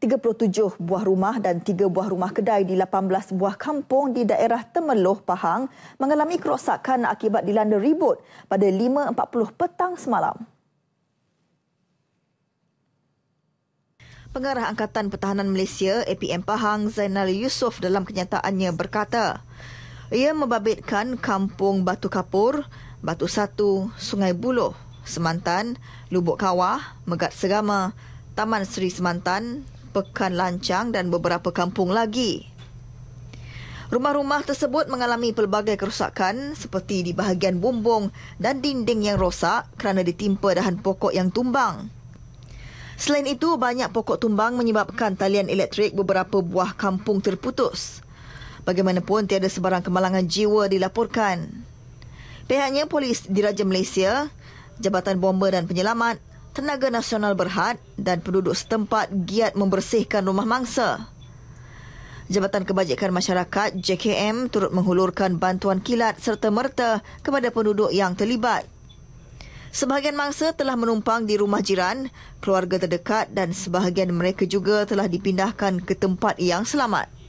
37 buah rumah dan 3 buah rumah kedai di 18 buah kampung di daerah Temerloh, Pahang mengalami kerosakan akibat dilanda ribut pada 5.40 petang semalam. Pengarah Angkatan Pertahanan Malaysia APM Pahang Zainal Yusof dalam kenyataannya berkata, ia membabitkan kampung Batu Kapur, Batu Satu, Sungai Buloh, Semantan, Lubuk Kawah, Megat Segama, Taman Seri Semantan, Pekan Lancang dan beberapa kampung lagi. Rumah-rumah tersebut mengalami pelbagai kerosakan seperti di bahagian bumbung dan dinding yang rosak kerana ditimpa dahan pokok yang tumbang. Selain itu, banyak pokok tumbang menyebabkan talian elektrik beberapa buah kampung terputus. Bagaimanapun, tiada sebarang kemalangan jiwa dilaporkan. Pihaknya, polis diraja Malaysia, Jabatan Bomber dan Penyelamat Tenaga Nasional Berhad dan penduduk setempat giat membersihkan rumah mangsa. Jabatan Kebajikan Masyarakat JKM turut menghulurkan bantuan kilat serta merta kepada penduduk yang terlibat. Sebahagian mangsa telah menumpang di rumah jiran, keluarga terdekat dan sebahagian mereka juga telah dipindahkan ke tempat yang selamat.